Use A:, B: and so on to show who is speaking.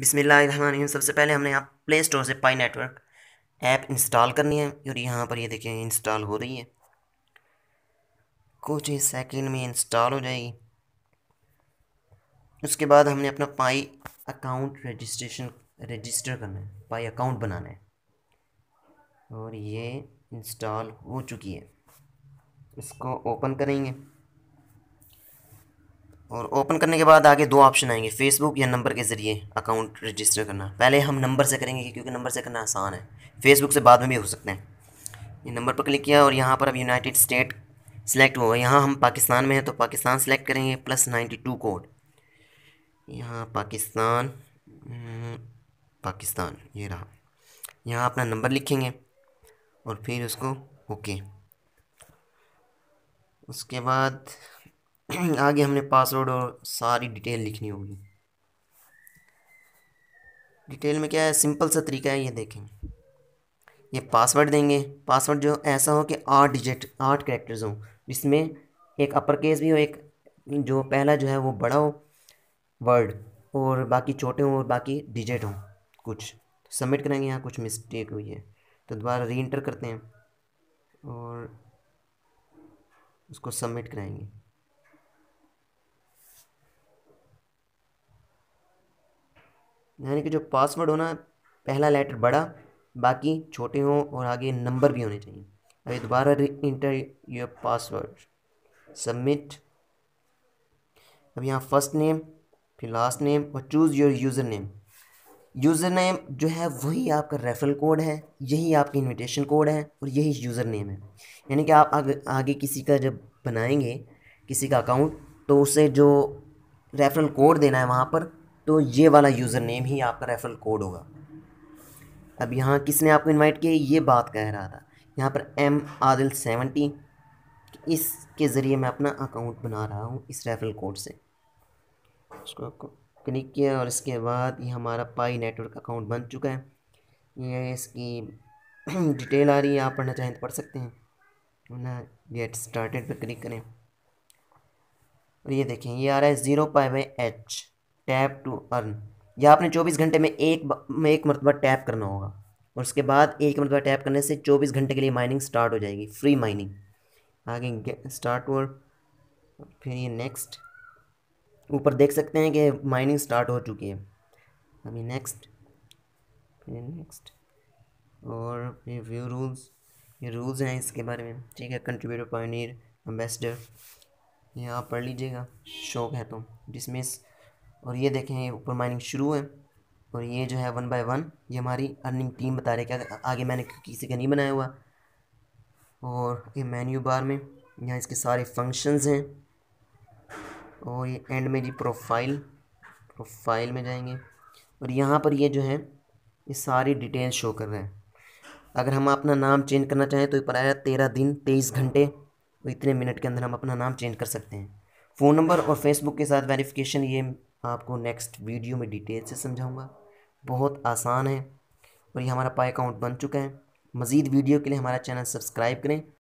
A: बिसमीम सबसे पहले हमने यहाँ प्ले स्टोर से पाई नेटवर्क ऐप इंस्टॉल करनी है और यहाँ पर ये यह देखें इंस्टॉल हो रही है कुछ ही सेकेंड में इंस्टॉल हो जाएगी उसके बाद हमने अपना पाई अकाउंट रजिस्ट्रेशन रजिस्टर करना है पाई अकाउंट बनाना है और ये इंस्टॉल हो चुकी है इसको ओपन करेंगे और ओपन करने के बाद आगे दो ऑप्शन आएंगे फेसबुक या नंबर के ज़रिए अकाउंट रजिस्टर करना पहले हम नंबर से करेंगे क्योंकि नंबर से करना आसान है फेसबुक से बाद में भी हो सकते हैं ये नंबर पर क्लिक किया और यहाँ पर अब यूनाइटेड स्टेट सेलेक्ट हुआ यहाँ हम पाकिस्तान में हैं तो पाकिस्तान सेलेक्ट करेंगे प्लस नाइन्टी टू कोड यहाँ पाकिस्तान हम्म, पाकिस्तान ये रहा यहाँ अपना नंबर लिखेंगे और फिर उसको ओके उसके बाद आगे हमने पासवर्ड और सारी डिटेल लिखनी होगी डिटेल में क्या है सिंपल सा तरीका है ये देखें ये पासवर्ड देंगे पासवर्ड जो ऐसा हो कि आठ डिजिट आठ करेक्टर्स हों जिसमें एक अपर केस भी हो एक जो पहला जो है वो बड़ा हो वर्ड और बाकी छोटे हों और बाकी डिजिट हों कुछ सबमिट करेंगे यहाँ कुछ मिस्टेक हुई है तो दोबारा री करते हैं और उसको सबमिट कराएंगे यानी कि जो पासवर्ड होना पहला लेटर बड़ा बाकी छोटे हों और आगे नंबर भी होने चाहिए अभी दोबारा इंटर योर पासवर्ड सबमिट अब यहाँ फर्स्ट नेम फिर लास्ट नेम और choose your user name user name जो है वही आपका रेफरल कोड है यही आपकी इनविटेशन कोड है और यही यूज़र नेम है यानी कि आप आगे, आगे किसी का जब बनाएंगे किसी का अकाउंट तो उसे जो रेफरल कोड देना है वहाँ पर तो ये वाला यूज़र नेम ही आपका रेफरल कोड होगा अब यहाँ किसने आपको इनवाइट किया ये बात कह रहा था यहाँ पर एम आदिल सेवेंटी इसके ज़रिए मैं अपना अकाउंट बना रहा हूँ इस रेफरल कोड से उसको आपको क्लिक किया और इसके बाद ये हमारा पाई नेटवर्क अकाउंट बन चुका है ये इसकी डिटेल आ रही है आप पढ़ना चाहें तो पढ़ सकते हैं ना गेट स्टार्टेड पर क्लिक करें और ये देखें ये आ रहा है zero pi by H tap to earn या आपने 24 घंटे में एक में एक मरतबा टैप करना होगा और उसके बाद एक मरतबा टैप करने से 24 घंटे के लिए माइनिंग स्टार्ट हो जाएगी फ्री माइनिंग आगे स्टार्ट और फिर ये नेक्स्ट ऊपर देख सकते हैं कि माइनिंग स्टार्ट हो चुकी है अभी नेक्स्ट फिर नेक्स्ट और फिर व्यू रूल्स ये रूल्स हैं इसके बारे में ठीक है कंट्रीब्यूटर पानीर एम्बेसडर यहाँ पढ़ लीजिएगा शौक है तो डिसमिस और ये देखें ऊपर माइनिंग शुरू है और ये जो है वन बाय वन ये हमारी अर्निंग टीम बता रहे क्या आगे मैंने किसी का नहीं बनाया हुआ और ये मेन्यू बार में यहाँ इसके सारे फंक्शंस हैं और ये एंड में जी प्रोफाइल प्रोफाइल में जाएंगे और यहाँ पर ये जो है ये सारी डिटेल शो कर रहे हैं अगर हम अपना नाम चेंज करना चाहें तो ये पर आया तेरह दिन तेईस घंटे और इतने मिनट के अंदर हम अपना नाम चेंज कर सकते हैं फ़ोन नंबर और फेसबुक के साथ वेरिफिकेशन ये आपको नेक्स्ट वीडियो में डिटेल से समझाऊँगा बहुत आसान है और ये हमारा पाई अकाउंट बन चुका है मज़ीद वीडियो के लिए हमारा चैनल सब्सक्राइब करें